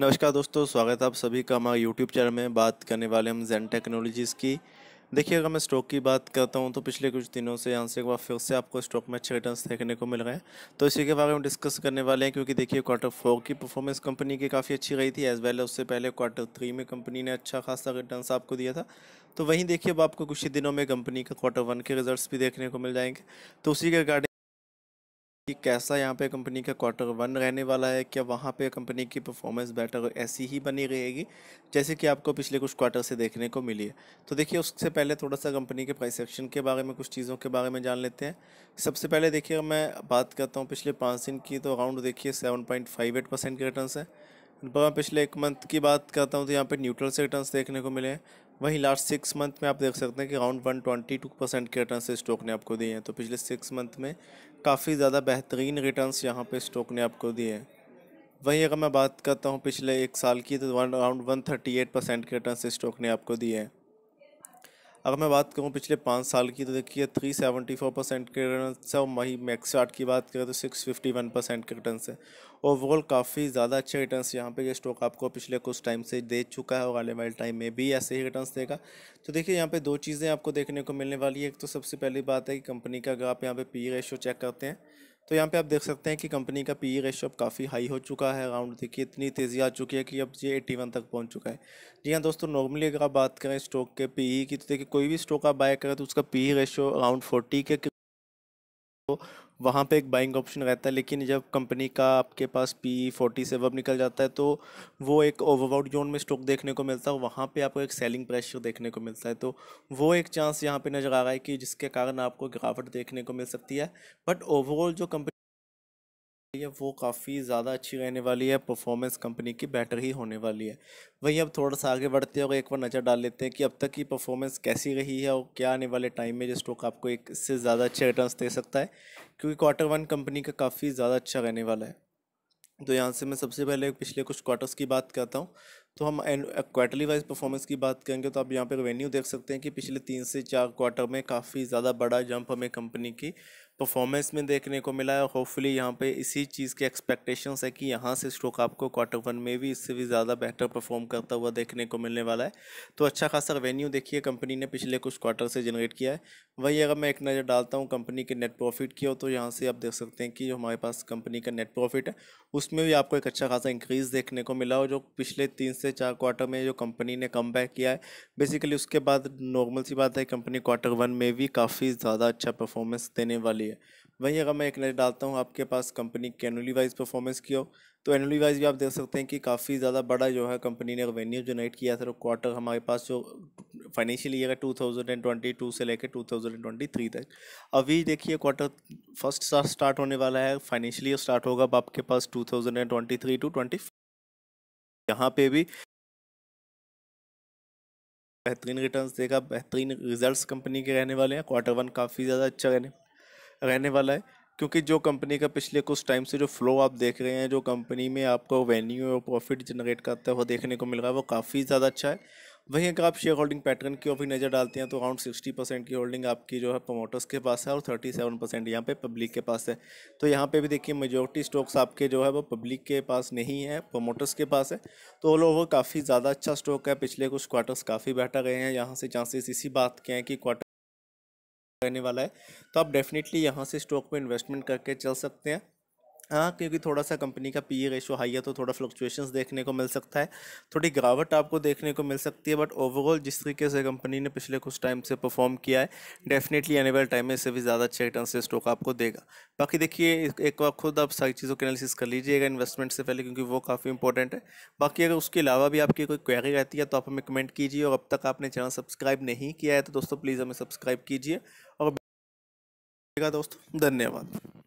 नमस्कार दोस्तों स्वागत है आप सभी का हमारे यूट्यूब चैनल में बात करने वाले हम जैन टेक्नोलॉजीज़ की देखिए अगर मैं स्टॉक की बात करता हूँ तो पिछले कुछ दिनों से यहाँ से एक बार फिर से आपको स्टॉक में अच्छे रिटर्न देखने को मिल रहे हैं तो इसी के बारे में डिस्कस करने वाले हैं क्योंकि देखिए क्वार्टर फोर की परफॉर्मेंस कंपनी की काफ़ी अच्छी रही थी एज वेल उससे पहले क्वार्टर थ्री में कंपनी ने अच्छा खासा रिटर्न आपको दिया था तो वहीं देखिए अब आपको कुछ ही दिनों में कंपनी का क्वार्टर वन के रिजल्ट भी देखने को मिल जाएंगे तो उसी के रिगार्डिंग कि कैसा यहाँ पे कंपनी का क्वार्टर वन रहने वाला है क्या वहाँ पे कंपनी की परफॉर्मेंस बेटर ऐसी ही बनी रहेगी जैसे कि आपको पिछले कुछ क्वार्टर से देखने को मिली है तो देखिए उससे पहले थोड़ा सा कंपनी के प्राइस एक्शन के बारे में कुछ चीज़ों के बारे में जान लेते हैं सबसे पहले देखिए मैं बात करता हूँ पिछले पाँच दिन की तो अराउंड देखिए seven point five eight percent के रिटर्न है पर मैं पिछले एक मंथ की बात करता हूँ तो यहाँ पे न्यूट्रल से रिटर्न्स देखने को मिले हैं वहीं लास्ट सिक्स मंथ में आप देख सकते हैं कि around one twenty two percent के रिटर्न स्टॉक ने आपको दिए हैं तो पिछले सिक्स मंथ में काफ़ी ज़्यादा बेहतरीन रिटर्न यहाँ पर स्टॉक ने आपको दिए हैं वहीं अगर मैं बात करता हूँ पिछले एक साल की तो one around one thirty eight percent के रिटर्न स्टॉक ने आपको दिए हैं अगर मैं बात करूँ पिछले पाँच साल की तो देखिए थ्री सेवेंटी फोर परसेंट के रिटर्न है और वहीं मैक्सार्ट की बात करें तो सिक्स फिफ्टी वन परसेंट के रिटर्न है ओवरऑल काफ़ी ज़्यादा अच्छे रिटर्न यहाँ पे ये स्टॉक आपको पिछले कुछ टाइम से दे चुका है और आने वाले टाइम में भी ऐसे ही रिटर्न देगा तो देखिए यहाँ पे दो चीज़ें आपको देखने को मिलने वाली है एक तो सबसे पहली बात है कि कंपनी का अगर आप यहाँ पे पी रेशो चेक करते हैं तो यहाँ पे आप देख सकते हैं कि कंपनी का पी ई रेशो अब काफ़ी हाई हो चुका है अराउंड देखिए इतनी तेज़ी आ चुकी है कि अब ये 81 वन तक पहुँच चुका है जी हाँ दोस्तों नॉर्मली अगर आप बात करें स्टॉक के पी e की तो देखिए कोई भी स्टॉक आप बाय करें तो उसका पी रेशो अराउंड फोर्टी के वहाँ पे एक बाइंग ऑप्शन रहता है लेकिन जब कंपनी का आपके पास पी फोर्टी सेवन निकल जाता है तो वो एक ओवरवाउट जोन में स्टॉक देखने को मिलता है वहाँ पे आपको एक सेलिंग प्रेशर देखने को मिलता है तो वो एक चांस यहाँ पे नज़र आ रहा है कि जिसके कारण आपको गिरावट देखने को मिल सकती है बट ओवरऑल जो कंपनी है वो काफ़ी ज़्यादा अच्छी रहने वाली है परफॉर्मेंस कंपनी की बेटर ही होने वाली है वहीं अब थोड़ा सा आगे बढ़ते हैं और एक बार नज़र डाल लेते हैं कि अब तक की परफॉर्मेंस कैसी रही है और क्या आने वाले टाइम में जो स्टॉक आपको एक से ज़्यादा अच्छे रिटर्न दे सकता है क्योंकि क्वार्टर वन कंपनी का काफ़ी ज़्यादा अच्छा रहने वाला है तो यहाँ से मैं सबसे पहले पिछले कुछ क्वार्टर्स की बात करता हूँ तो हम क्वार्टरली वाइज परफॉर्मेंस की बात करेंगे तो आप यहाँ पे रेवेन्यू देख सकते हैं कि पिछले तीन से चार क्वार्टर में काफ़ी ज़्यादा बड़ा जंप हमें कंपनी की परफॉर्मेंस में देखने को मिला है होपफुली यहाँ पे इसी चीज़ के एक्सपेक्टेशंस है कि यहाँ से स्टॉक आपको क्वार्टर वन में भी इससे भी ज़्यादा बेहतर परफॉर्म करता हुआ देखने को मिलने वाला है तो अच्छा खासा रेवेन्यू देखिए कंपनी ने पिछले कुछ क्वार्टर से जनरेट किया है वही अगर मैं एक नज़र डालता हूँ कंपनी के नेट प्रॉफिट की हो तो यहाँ से आप देख सकते हैं कि जो हमारे पास कंपनी का नेट प्रॉफिट है उसमें भी आपको एक अच्छा खासा इंक्रीज़ देखने को मिला और जो पिछले तीन से चार क्वार्टर में जो कंपनी ने कम किया है बेसिकली उसके बाद नॉर्मल सी बात है कंपनी क्वार्टर वन में भी काफ़ी ज़्यादा अच्छा परफॉर्मेंस देने वाली है वहीं अगर मैं एक नज़र डालता हूँ आपके पास कंपनी के एनुअली वाइज परफॉर्मेंस की हो तो एनुअली वाइज भी आप देख सकते हैं कि काफ़ी ज़्यादा बड़ा जो है कंपनी ने रेवेन्यू जनरेट किया था क्वार्टर तो हमारे पास जो फाइनेंशियल ईयर है two thousand and twenty two से लेकर two thousand and twenty three तक अभी देखिए क्वार्टर फर्स्ट स्टार्ट होने वाला है फाइनेंशियल ईयर स्टार्ट होगा अब आपके पास two thousand and twenty three two twenty यहाँ पर भी बेहतरीन रिटर्न्स देगा बेहतरीन रिजल्ट्स कंपनी के रहने वाले हैं क्वार्टर वन काफ़ी ज़्यादा अच्छा रहने रहने वाला है क्योंकि जो कंपनी का पिछले कुछ टाइम से जो फ्लो आप देख रहे हैं जो कंपनी में आपको वेन्यू और प्रॉफिट जनरेट करता है वो देखने को मिल रहा है वो काफ़ी ज़्यादा अच्छा है वहीं अगर आप शेयर होल्डिंग पैटर्न की ओर भी नज़र डालते हैं तो अराउंड सिक्सटी परसेंट की होल्डिंग आपकी जो है प्रमोटर्स के पास है और थर्टी सेवन परसेंट यहाँ पर पब्लिक के पास है तो यहाँ पे भी देखिए मेजोरिटी स्टॉक्स आपके जो है वो पब्लिक के पास नहीं है प्रमोटर्स के पास है तो लोग काफ़ी ज़्यादा अच्छा स्टॉक है पिछले कुछ क्वार्टर्स काफ़ी बैठा गए हैं यहाँ से चांसेस इसी बात के हैं कि क्वार्टर रहने वाला है तो आप डेफिनेटली यहाँ से स्टॉक में इन्वेस्टमेंट करके चल सकते हैं हाँ क्योंकि थोड़ा सा कंपनी का पी ई रेशो हाई है तो थोड़ा फ्लक्चुएशंस देखने को मिल सकता है थोड़ी गिरावट आपको देखने को मिल सकती है बट ओवरऑल जिस तरीके से कंपनी ने पिछले कुछ टाइम से परफॉर्म किया है डेफिनेटली आने वाले टाइम में इससे भी ज़्यादा अच्छे रिटर्न से स्टॉक आपको देगा बाकी देखिए एक बार खुद आप सारी चीज़ों के एनालिसिस कर लीजिएगा इन्वेस्टमेंट से पहले क्योंकि वो काफ़ी इंपॉर्टेंट है बाकी अगर उसके अलावा भी आपकी कोई क्वेरी रहती है तो आप हमें कमेंट कीजिए और अब तक आपने चैनल सब्सक्राइब नहीं किया है तो दोस्तों प्लीज़ हमें सब्सक्राइब कीजिए और दोस्तों धन्यवाद